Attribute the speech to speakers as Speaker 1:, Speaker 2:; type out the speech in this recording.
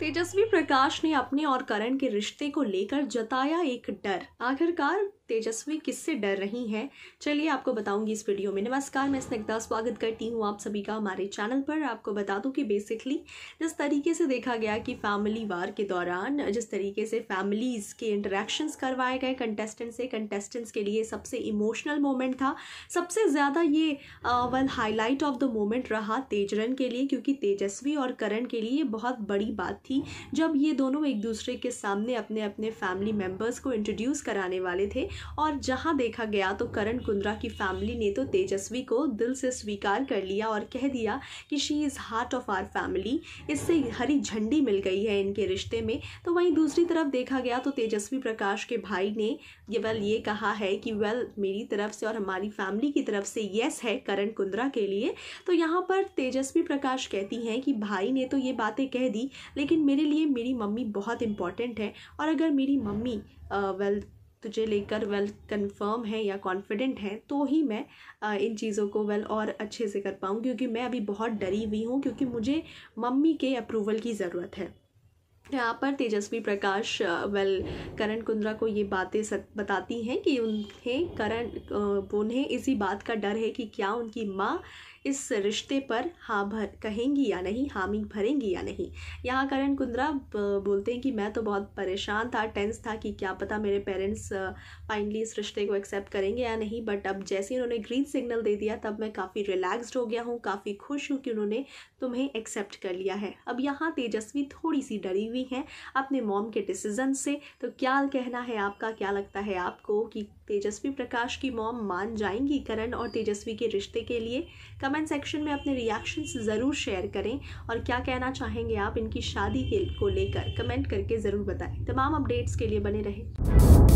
Speaker 1: तेजस्वी प्रकाश ने अपने और करण के रिश्ते को लेकर जताया एक डर आखिरकार तेजस्वी किससे डर रही हैं चलिए आपको बताऊंगी इस वीडियो में नमस्कार मैं स्निग्धा स्वागत करती हूँ आप सभी का हमारे चैनल पर आपको बता दूँ कि बेसिकली जिस तरीके से देखा गया कि फैमिली वार के दौरान जिस तरीके से फैमिलीज़ के इंटरेक्शंस करवाए गए कंटेस्टेंट से कंटेस्टेंट्स के लिए सबसे इमोशनल मोमेंट था सबसे ज़्यादा ये one highlight of the moment रहा तेजरन के लिए क्योंकि तेजस्वी और करण के लिए बहुत बड़ी बात थी जब ये दोनों एक दूसरे के सामने अपने अपने फैमिली मेम्बर्स को इंट्रोड्यूस कराने वाले थे और जहां देखा गया तो करण कुंद्रा की फैमिली ने तो तेजस्वी को दिल से स्वीकार कर लिया और कह दिया कि she is heart of our family इससे हरी झंडी मिल गई है इनके रिश्ते में तो वहीं दूसरी तरफ देखा गया तो तेजस्वी प्रकाश के भाई ने ये वेल ये कहा है कि वेल मेरी तरफ से और हमारी फैमिली की तरफ से यस है करण कुंद्रा के लिए तो यहाँ पर तेजस्वी प्रकाश कहती हैं कि भाई ने तो ये बातें कह दी लेकिन मेरे लिए मेरी मम्मी बहुत इंपॉर्टेंट है और अगर मेरी मम्मी वेल तुझे लेकर वेल कंफर्म है या कॉन्फिडेंट है तो ही मैं इन चीज़ों को वेल और अच्छे से कर पाऊँ क्योंकि मैं अभी बहुत डरी हुई हूँ क्योंकि मुझे मम्मी के अप्रूवल की ज़रूरत है यहाँ पर तेजस्वी प्रकाश वेल करण कुंद्रा को ये बातें सत बताती हैं कि उन्हें करण उन्हें इसी बात का डर है कि क्या उनकी माँ इस रिश्ते पर हाँ भर कहेंगी या नहीं हामी भरेंगी या नहीं यहाँ करण कुंद्रा बोलते हैं कि मैं तो बहुत परेशान था टेंस था कि क्या पता मेरे पेरेंट्स फाइनली इस रिश्ते को एक्सेप्ट करेंगे या नहीं बट अब जैसे ही उन्होंने ग्रीन सिग्नल दे दिया तब मैं काफ़ी रिलैक्सड हो गया हूँ काफ़ी खुश हूँ कि उन्होंने तुम्हें एक्सेप्ट कर लिया है अब यहाँ तेजस्वी थोड़ी सी डरी हुई भी हैं अपने मॉम के डिसीजन से तो क्या कहना है आपका क्या लगता है आपको कि तेजस्वी प्रकाश की मॉम मान जाएंगी करण और तेजस्वी के रिश्ते के लिए कमेंट सेक्शन में अपने रिएक्शंस ज़रूर शेयर करें और क्या कहना चाहेंगे आप इनकी शादी के को लेकर कमेंट करके ज़रूर बताएं तमाम अपडेट्स के लिए बने रहें